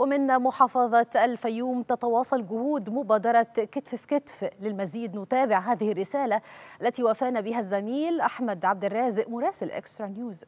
ومن محافظة الفيوم تتواصل جهود مبادرة كتف في كتف للمزيد نتابع هذه الرسالة التي وافانا بها الزميل أحمد عبد الرازق مراسل إكسترا نيوز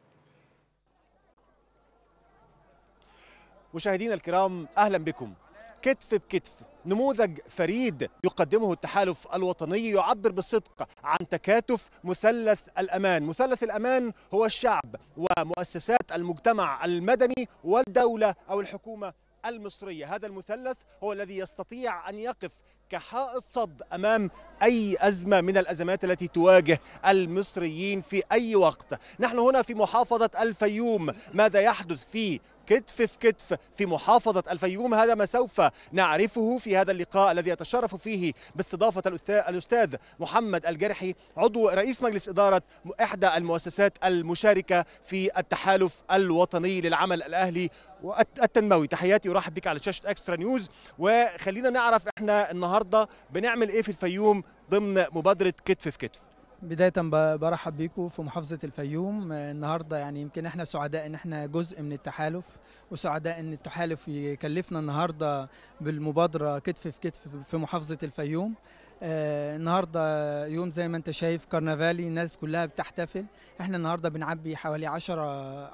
مشاهدينا الكرام أهلا بكم كتف بكتف نموذج فريد يقدمه التحالف الوطني يعبر بصدق عن تكاتف مثلث الأمان مثلث الأمان هو الشعب ومؤسسات المجتمع المدني والدولة أو الحكومة المصرية هذا المثلث هو الذي يستطيع أن يقف كحائط صد أمام أي أزمة من الأزمات التي تواجه المصريين في أي وقت نحن هنا في محافظة الفيوم ماذا يحدث في كتف في كتف في محافظة الفيوم هذا ما سوف نعرفه في هذا اللقاء الذي يتشرف فيه باستضافة الأستاذ محمد الجرحي عضو رئيس مجلس إدارة إحدى المؤسسات المشاركة في التحالف الوطني للعمل الأهلي والتنموي تحياتي ورحب بك على شاشة أكسترا نيوز وخلينا نعرف إحنا النهاردة بنعمل إيه في الفيوم ضمن مبادره كتف في كتف بداية برحب بيكم في محافظة الفيوم النهاردة يعني يمكن احنا سعداء ان احنا جزء من التحالف وسعداء ان التحالف يكلفنا النهاردة بالمبادرة كتف في كتف في محافظة الفيوم آه، النهارده يوم زي ما انت شايف كرنفالي الناس كلها بتحتفل احنا النهارده بنعبي حوالي 10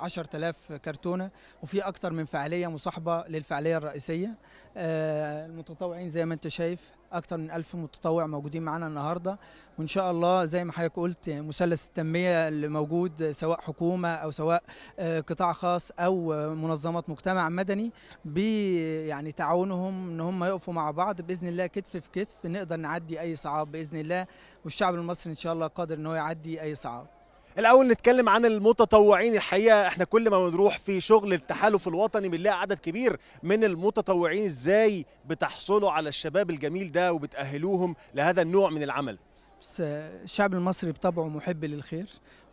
10000 كرتونه وفي اكتر من فعاليه مصاحبه للفعاليه الرئيسيه آه، المتطوعين زي ما انت شايف اكتر من 1000 متطوع موجودين معانا النهارده وان شاء الله زي ما حضرتك قلت مثلث التنميه اللي موجود سواء حكومه او سواء آه، قطاع خاص او منظمات مجتمع مدني بي يعني تعاونهم ان هم يقفوا مع بعض باذن الله كتف في كتف نقدر نعدي يعدي اي صعاب باذن الله والشعب المصري ان شاء الله قادر ان هو يعدي اي صعاب الاول نتكلم عن المتطوعين الحقيقه احنا كل ما بنروح في شغل التحالف الوطني بنلاقي عدد كبير من المتطوعين ازاي بتحصلوا على الشباب الجميل ده وبتاهلوهم لهذا النوع من العمل بس الشعب المصري بطبعه محب للخير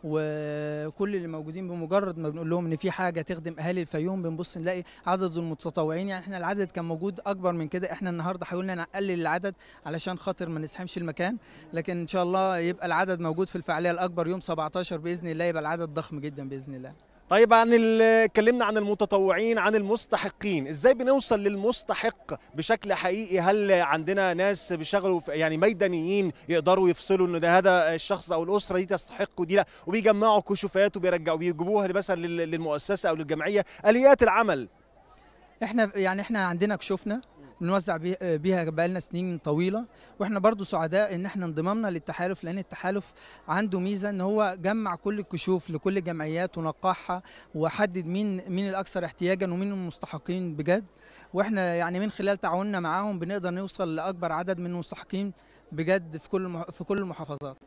وكل اللي موجودين بمجرد ما بنقول لهم ان في حاجه تخدم اهالي الفيوم بنبص نلاقي عدد المتطوعين يعني احنا العدد كان موجود اكبر من كده احنا النهارده حاولنا نقلل العدد علشان خاطر ما نسحمش المكان لكن ان شاء الله يبقى العدد موجود في الفعاليه الاكبر يوم 17 باذن الله يبقى العدد ضخم جدا باذن الله طيب عن اتكلمنا عن المتطوعين عن المستحقين ازاي بنوصل للمستحق بشكل حقيقي هل عندنا ناس بيشتغلوا يعني ميدانيين يقدروا يفصلوا ان ده هذا الشخص او الاسره دي تستحق ودي لا وبيجمعوا كشوفات وبيرجعوا بيجيبوها مثلا للمؤسسه او للجمعيه اليات العمل احنا يعني احنا عندنا كشوفنا بنوزع آه، بيها بقالنا سنين طويله واحنا برضو سعداء ان احنا انضمامنا للتحالف لان التحالف عنده ميزه ان هو جمع كل الكشوف لكل الجمعيات ونقحها وحدد مين مين الاكثر احتياجا ومين المستحقين بجد واحنا يعني من خلال تعاوننا معاهم بنقدر نوصل لاكبر عدد من المستحقين بجد في كل في كل المحافظات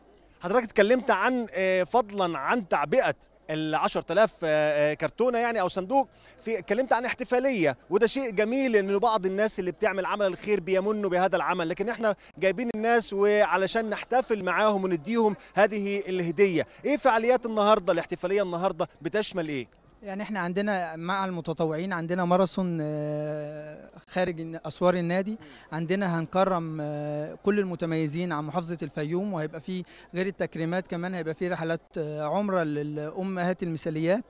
حضرتك اتكلمت عن آه، فضلا عن تعبئه ال 10000 آه، آه، كرتونه يعني او صندوق في اتكلمت عن احتفاليه وده شيء جميل ان بعض الناس اللي بتعمل عمل الخير بيمنوا بهذا العمل لكن احنا جايبين الناس وعلشان نحتفل معاهم ونديهم هذه الهديه ايه فعاليات النهارده الاحتفاليه النهارده بتشمل ايه يعني احنا عندنا مع المتطوعين عندنا ماراثون آه، خارج اسوار النادي عندنا هنكرم آه، كل المتميزين عن محافظه الفيوم وهيبقى فيه غير التكريمات كمان هيبقى فيه رحلات آه، عمره للامهات المثاليات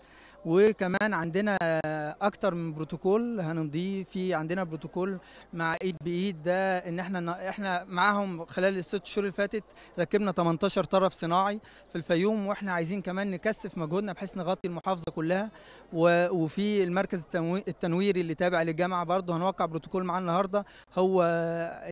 وكمان عندنا اكتر من بروتوكول هنمضيه في عندنا بروتوكول مع ايد بايد ده ان احنا احنا معاهم خلال الست شهور اللي فاتت ركبنا 18 طرف صناعي في الفيوم واحنا عايزين كمان نكثف مجهودنا بحيث نغطي المحافظه كلها وفي المركز التنويري اللي تابع للجامعه برضه هنوقع بروتوكول معاه النهارده هو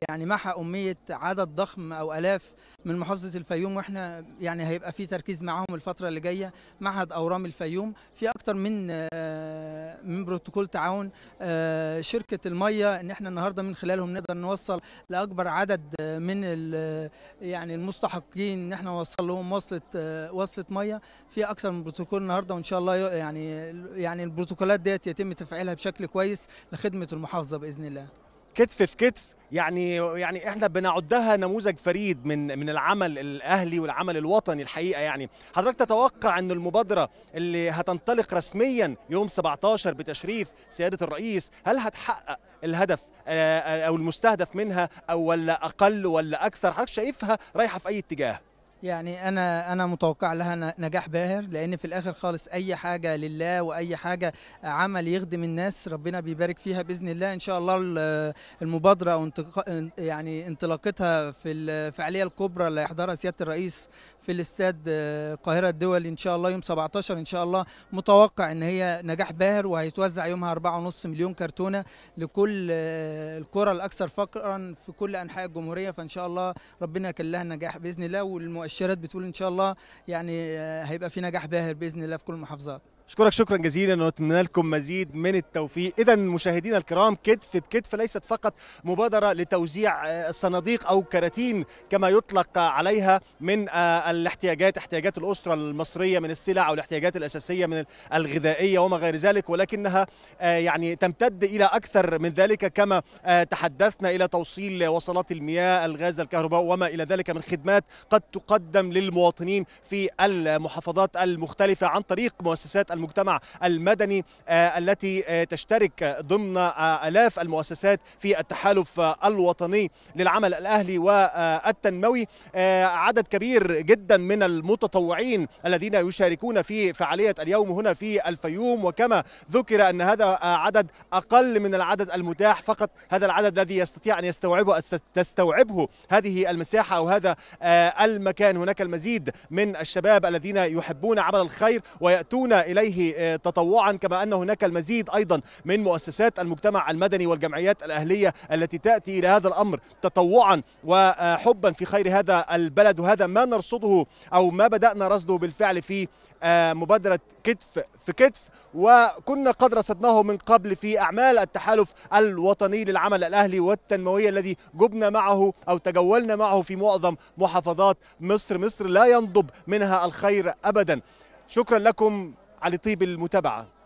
يعني محى اميه عدد ضخم او الاف من محافظه الفيوم واحنا يعني هيبقى في تركيز معاهم الفتره اللي جايه معهد اورام الفيوم في اكتر من آه، من بروتوكول تعاون آه، شركه الميه ان احنا النهارده من خلالهم نقدر نوصل لاكبر عدد آه، من يعني المستحقين ان احنا نوصل لهم وصله وصله ميه في اكتر من بروتوكول النهارده وان شاء الله يعني يعني البروتوكولات ديت يتم تفعيلها بشكل كويس لخدمه المحافظه باذن الله كتف في كتف يعني يعني احنا بنعدها نموذج فريد من من العمل الاهلي والعمل الوطني الحقيقه يعني حضرتك تتوقع ان المبادره اللي هتنطلق رسميا يوم 17 بتشريف سياده الرئيس هل هتحقق الهدف آه، آه، او المستهدف منها او ولا اقل ولا اكثر حضرتك شايفها رايحه في اي اتجاه يعني انا انا متوقع لها نجاح باهر لان في الاخر خالص اي حاجه لله واي حاجه عمل يخدم الناس ربنا بيبارك فيها باذن الله ان شاء الله المبادره او يعني انطلاقتها في الفعاليه الكبرى اللي هيحضرها سياده الرئيس في الاستاد آه، القاهره الدولي ان شاء الله يوم 17 ان شاء الله متوقع ان هي نجاح باهر وهيتوزع يومها 4.5 مليون كرتونه لكل آه، الكره الاكثر فقرا في كل انحاء الجمهوريه فان شاء الله ربنا يكلها نجاح باذن الله والمؤسسين مؤشرات بتقول ان شاء الله يعني آه، هيبقى في نجاح باهر باذن الله في كل المحافظات اشكرك شكرا جزيلا ونتمنى لكم مزيد من التوفيق اذا مشاهدينا الكرام كتف بكتف ليست فقط مبادره لتوزيع الصناديق آه، او كراتين كما يطلق عليها من آه، الاحتياجات احتياجات الاسره المصريه من السلع او الاحتياجات الاساسيه من الغذائيه وما غير ذلك ولكنها آه، يعني تمتد الى اكثر من ذلك كما تحدثنا الى توصيل وصلات المياه الغاز الكهرباء وما الى ذلك من خدمات قد تقدم للمواطنين في المحافظات المختلفه عن طريق مؤسسات المجتمع المدني آه، التي آه، تشترك ضمن آه، آلاف المؤسسات في التحالف الوطني للعمل الأهلي والتنموي عدد كبير جدا من المتطوعين الذين يشاركون في فعالية اليوم هنا في الفيوم وكما ذكر أن هذا عدد أقل من العدد المتاح فقط هذا العدد الذي يستطيع أن يستوعبه تستوعبه هذه المساحة أو هذا المكان هناك المزيد من الشباب الذين يحبون عمل الخير ويأتون إليه عليه آه، تطوعا كما أن هناك المزيد أيضا من مؤسسات المجتمع المدني والجمعيات الأهلية التي تأتي إلى هذا الأمر تطوعا وحبا في خير هذا البلد وهذا ما نرصده أو ما بدأنا رصده بالفعل في آه، مبادرة كتف في كتف وكنا قد رصدناه من قبل في أعمال التحالف الوطني للعمل الأهلي والتنموية الذي جبنا معه أو تجولنا معه في معظم محافظات مصر مصر لا ينضب منها الخير أبدا شكرا لكم على طيب المتابعه